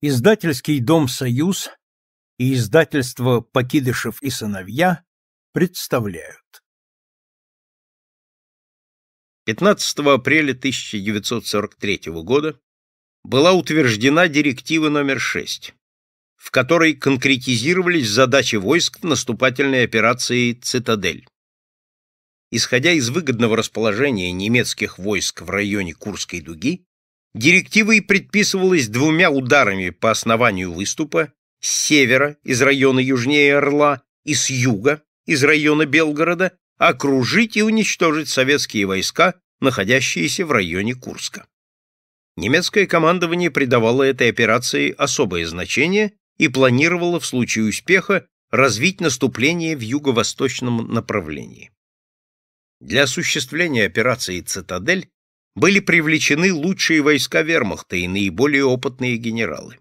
Издательский дом «Союз» и издательство «Покидышев и сыновья» представляют. 15 апреля 1943 года была утверждена директива номер 6, в которой конкретизировались задачи войск в наступательной операции «Цитадель». Исходя из выгодного расположения немецких войск в районе Курской дуги, Директивой предписывалось двумя ударами по основанию выступа с севера, из района южнее Орла, и с юга, из района Белгорода, окружить и уничтожить советские войска, находящиеся в районе Курска. Немецкое командование придавало этой операции особое значение и планировало в случае успеха развить наступление в юго-восточном направлении. Для осуществления операции «Цитадель» были привлечены лучшие войска вермахта и наиболее опытные генералы.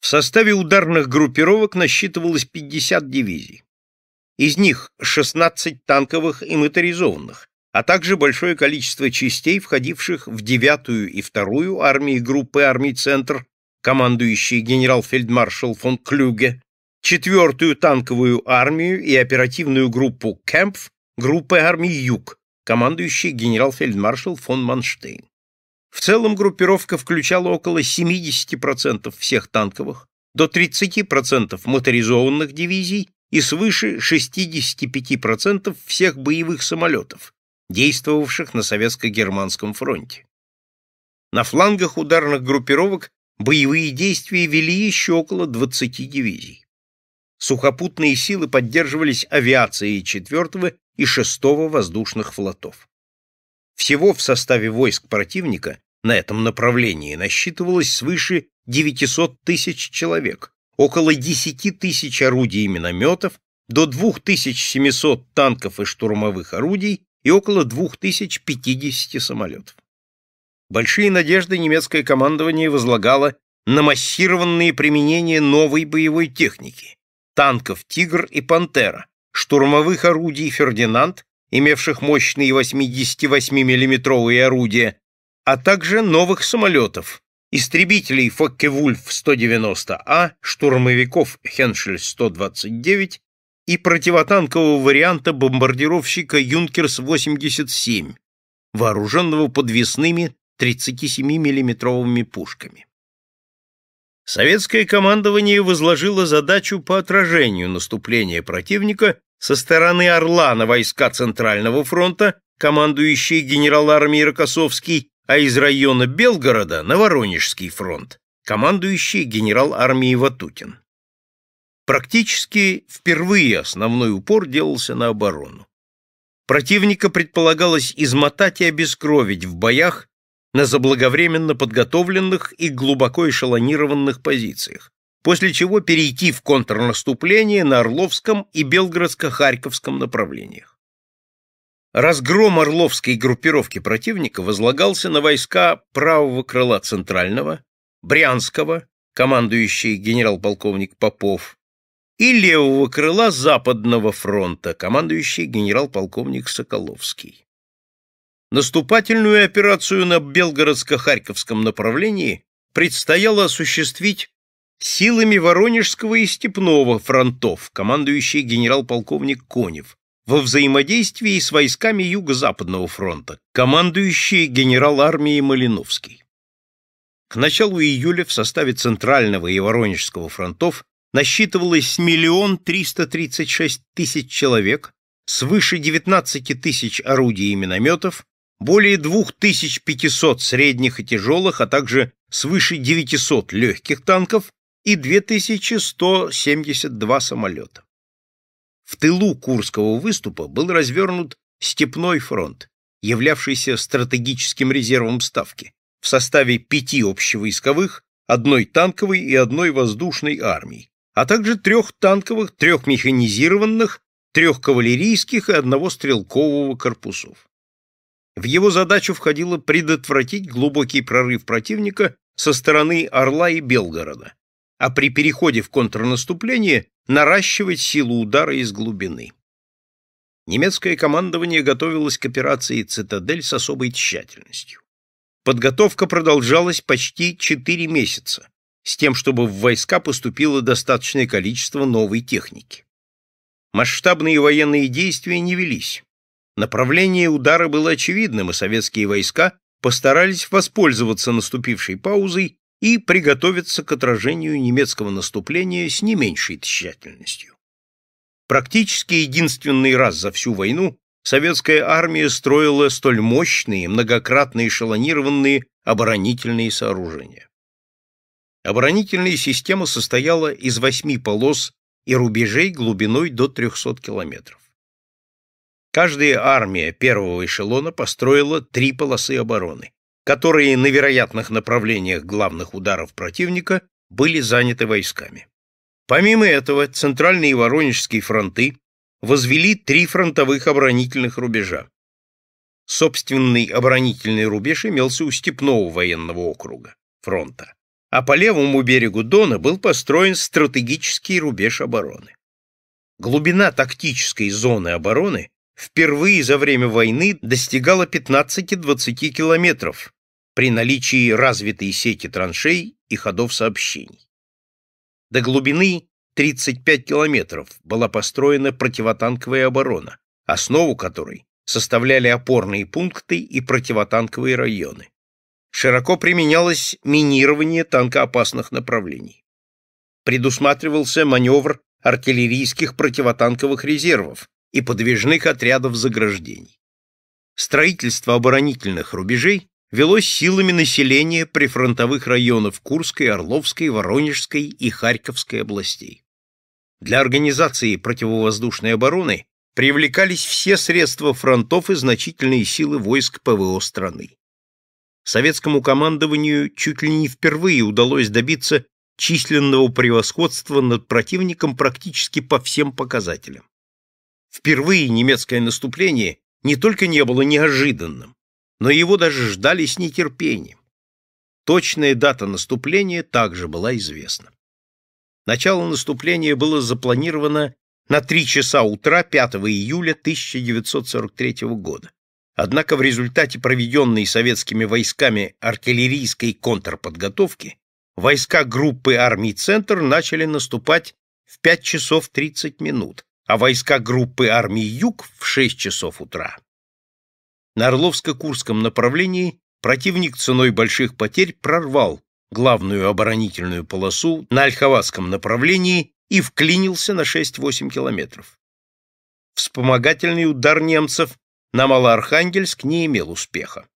В составе ударных группировок насчитывалось 50 дивизий. Из них 16 танковых и моторизованных, а также большое количество частей, входивших в 9-ю и 2-ю армии группы армий «Центр», командующий генерал-фельдмаршал фон Клюге, 4-ю танковую армию и оперативную группу «Кэмпф» группы армий «Юг», командующий генерал-фельдмаршал фон Манштейн. В целом группировка включала около 70% всех танковых, до 30% моторизованных дивизий и свыше 65% всех боевых самолетов, действовавших на Советско-Германском фронте. На флангах ударных группировок боевые действия вели еще около 20 дивизий сухопутные силы поддерживались авиацией 4 и 6 воздушных флотов. Всего в составе войск противника на этом направлении насчитывалось свыше 900 тысяч человек, около 10 тысяч орудий и минометов, до 2700 танков и штурмовых орудий и около 2050 самолетов. Большие надежды немецкое командование возлагало на массированные применения новой боевой техники, танков «Тигр» и «Пантера», штурмовых орудий «Фердинанд», имевших мощные 88 миллиметровые орудия, а также новых самолетов, истребителей «Фокке-Вульф-190А», штурмовиков «Хеншель-129» и противотанкового варианта бомбардировщика «Юнкерс-87», вооруженного подвесными 37 миллиметровыми пушками. Советское командование возложило задачу по отражению наступления противника со стороны «Орла» на войска Центрального фронта, командующий генерал армии Рокоссовский, а из района Белгорода на Воронежский фронт, командующий генерал армии Ватутин. Практически впервые основной упор делался на оборону. Противника предполагалось измотать и обескровить в боях на заблаговременно подготовленных и глубоко эшелонированных позициях, после чего перейти в контрнаступление на Орловском и Белгородско-Харьковском направлениях. Разгром Орловской группировки противника возлагался на войска правого крыла Центрального, Брянского, командующий генерал-полковник Попов, и левого крыла Западного фронта, командующий генерал-полковник Соколовский. Наступательную операцию на Белгородско-Харьковском направлении предстояло осуществить силами Воронежского и Степного фронтов, командующий генерал-полковник Конев, во взаимодействии с войсками Юго-Западного фронта, командующий генерал армии Малиновский. К началу июля в составе Центрального и Воронежского фронтов насчитывалось миллион триста тридцать шесть тысяч человек, свыше 19 тысяч орудий и минометов, более 2500 средних и тяжелых, а также свыше 900 легких танков и 2172 самолета. В тылу Курского выступа был развернут Степной фронт, являвшийся стратегическим резервом Ставки, в составе пяти общевойсковых, одной танковой и одной воздушной армий, а также трех танковых, трех механизированных, трех кавалерийских и одного стрелкового корпусов. В его задачу входило предотвратить глубокий прорыв противника со стороны Орла и Белгорода, а при переходе в контрнаступление наращивать силу удара из глубины. Немецкое командование готовилось к операции «Цитадель» с особой тщательностью. Подготовка продолжалась почти 4 месяца, с тем, чтобы в войска поступило достаточное количество новой техники. Масштабные военные действия не велись. Направление удара было очевидным, и советские войска постарались воспользоваться наступившей паузой и приготовиться к отражению немецкого наступления с не меньшей тщательностью. Практически единственный раз за всю войну советская армия строила столь мощные, многократно эшелонированные оборонительные сооружения. Оборонительная система состояла из восьми полос и рубежей глубиной до 300 километров. Каждая армия первого эшелона построила три полосы обороны, которые на вероятных направлениях главных ударов противника были заняты войсками. Помимо этого, центральные Воронежские фронты возвели три фронтовых оборонительных рубежа. Собственный оборонительный рубеж имелся у Степного военного округа, фронта, а по левому берегу Дона был построен стратегический рубеж обороны. Глубина тактической зоны обороны впервые за время войны достигала 15-20 километров при наличии развитой сети траншей и ходов сообщений. До глубины 35 километров была построена противотанковая оборона, основу которой составляли опорные пункты и противотанковые районы. Широко применялось минирование танкоопасных направлений. Предусматривался маневр артиллерийских противотанковых резервов, и подвижных отрядов заграждений. Строительство оборонительных рубежей велось силами населения прифронтовых районов Курской, Орловской, Воронежской и Харьковской областей. Для организации противовоздушной обороны привлекались все средства фронтов и значительные силы войск ПВО страны. Советскому командованию чуть ли не впервые удалось добиться численного превосходства над противником практически по всем показателям. Впервые немецкое наступление не только не было неожиданным, но его даже ждали с нетерпением. Точная дата наступления также была известна. Начало наступления было запланировано на 3 часа утра 5 июля 1943 года. Однако в результате проведенной советскими войсками артиллерийской контрподготовки войска группы армий «Центр» начали наступать в 5 часов 30 минут, а войска группы армии «Юг» в 6 часов утра. На Орловско-Курском направлении противник ценой больших потерь прорвал главную оборонительную полосу на Ольховатском направлении и вклинился на 6-8 километров. Вспомогательный удар немцев на Малоархангельск не имел успеха.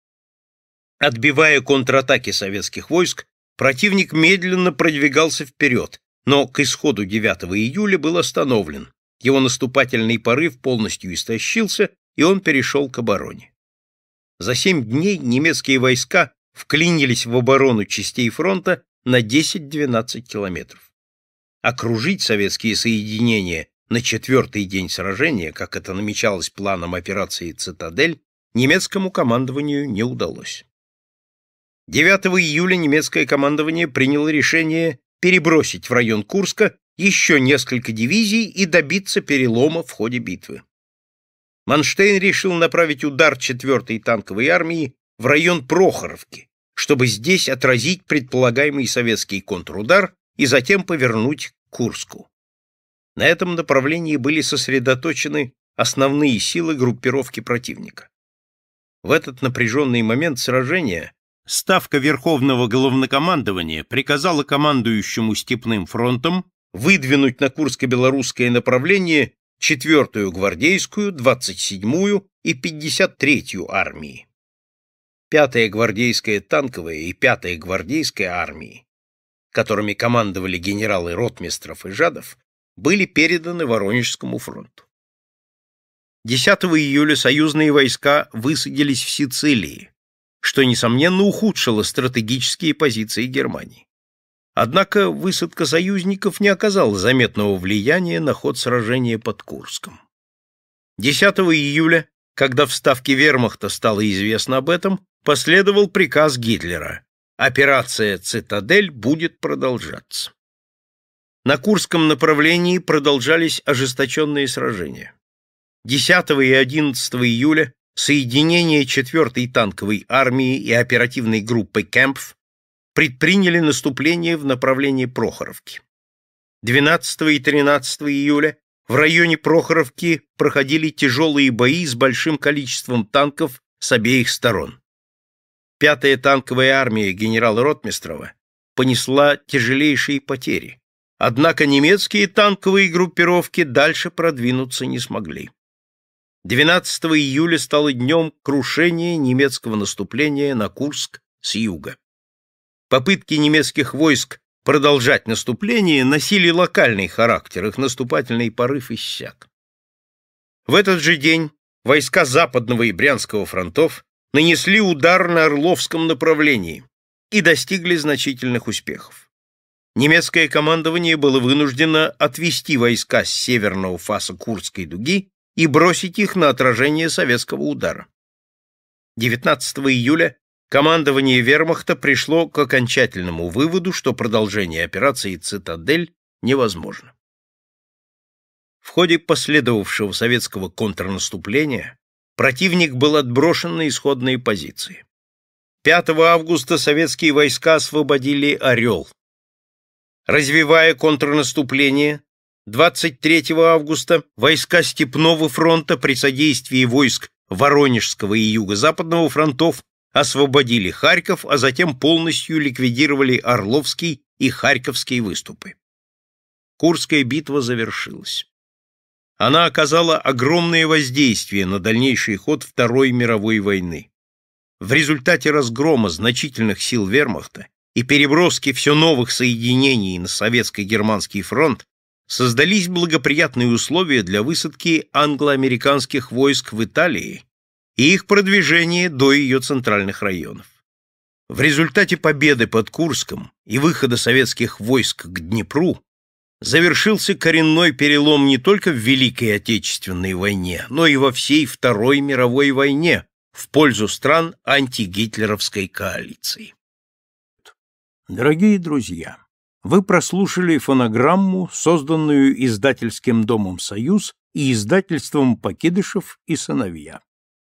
Отбивая контратаки советских войск, противник медленно продвигался вперед, но к исходу 9 июля был остановлен его наступательный порыв полностью истощился, и он перешел к обороне. За семь дней немецкие войска вклинились в оборону частей фронта на 10-12 километров. Окружить советские соединения на четвертый день сражения, как это намечалось планом операции «Цитадель», немецкому командованию не удалось. 9 июля немецкое командование приняло решение перебросить в район Курска еще несколько дивизий и добиться перелома в ходе битвы. Манштейн решил направить удар 4-й танковой армии в район Прохоровки, чтобы здесь отразить предполагаемый советский контрудар и затем повернуть к Курску. На этом направлении были сосредоточены основные силы группировки противника. В этот напряженный момент сражения Ставка Верховного Главнокомандования приказала командующему Степным фронтом выдвинуть на курско-белорусское направление 4-ю гвардейскую, 27-ю и 53-ю армии. 5-я гвардейская танковая и 5-я гвардейская армии, которыми командовали генералы Ротмистров и Жадов, были переданы Воронежскому фронту. 10 июля союзные войска высадились в Сицилии, что, несомненно, ухудшило стратегические позиции Германии. Однако высадка союзников не оказала заметного влияния на ход сражения под Курском. 10 июля, когда в Ставке Вермахта стало известно об этом, последовал приказ Гитлера. Операция «Цитадель» будет продолжаться. На Курском направлении продолжались ожесточенные сражения. 10 и 11 июля соединение 4-й танковой армии и оперативной группы «Кэмпф» предприняли наступление в направлении Прохоровки. 12 и 13 июля в районе Прохоровки проходили тяжелые бои с большим количеством танков с обеих сторон. Пятая танковая армия генерала Ротмистрова понесла тяжелейшие потери. Однако немецкие танковые группировки дальше продвинуться не смогли. 12 июля стало днем крушения немецкого наступления на Курск с юга. Попытки немецких войск продолжать наступление носили локальный характер, их наступательный порыв иссяк. В этот же день войска Западного и Брянского фронтов нанесли удар на Орловском направлении и достигли значительных успехов. Немецкое командование было вынуждено отвести войска с северного фаса Курской дуги и бросить их на отражение советского удара. 19 июля командование вермахта пришло к окончательному выводу, что продолжение операции «Цитадель» невозможно. В ходе последовавшего советского контрнаступления противник был отброшен на исходные позиции. 5 августа советские войска освободили «Орел». Развивая контрнаступление, 23 августа войска Степного фронта при содействии войск Воронежского и Юго-Западного фронтов освободили Харьков, а затем полностью ликвидировали Орловский и Харьковские выступы. Курская битва завершилась. Она оказала огромное воздействие на дальнейший ход Второй мировой войны. В результате разгрома значительных сил вермахта и переброски все новых соединений на советско-германский фронт создались благоприятные условия для высадки англо-американских войск в Италии и их продвижение до ее центральных районов. В результате победы под Курском и выхода советских войск к Днепру завершился коренной перелом не только в Великой Отечественной войне, но и во всей Второй мировой войне в пользу стран антигитлеровской коалиции. Дорогие друзья, вы прослушали фонограмму, созданную издательским домом «Союз» и издательством «Покидышев и сыновья»